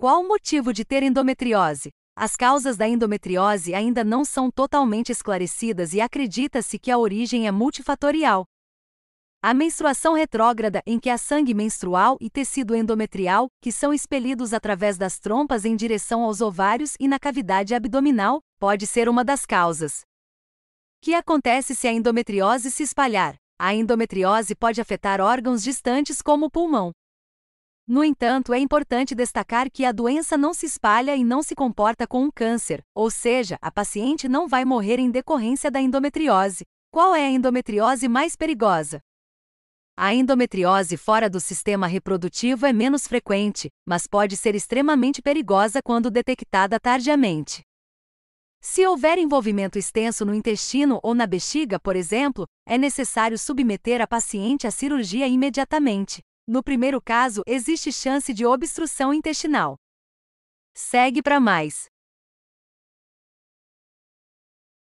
Qual o motivo de ter endometriose? As causas da endometriose ainda não são totalmente esclarecidas e acredita-se que a origem é multifatorial. A menstruação retrógrada, em que há sangue menstrual e tecido endometrial, que são expelidos através das trompas em direção aos ovários e na cavidade abdominal, pode ser uma das causas. O que acontece se a endometriose se espalhar? A endometriose pode afetar órgãos distantes como o pulmão, no entanto, é importante destacar que a doença não se espalha e não se comporta com um câncer, ou seja, a paciente não vai morrer em decorrência da endometriose. Qual é a endometriose mais perigosa? A endometriose fora do sistema reprodutivo é menos frequente, mas pode ser extremamente perigosa quando detectada tardiamente. Se houver envolvimento extenso no intestino ou na bexiga, por exemplo, é necessário submeter a paciente à cirurgia imediatamente. No primeiro caso, existe chance de obstrução intestinal. Segue para mais.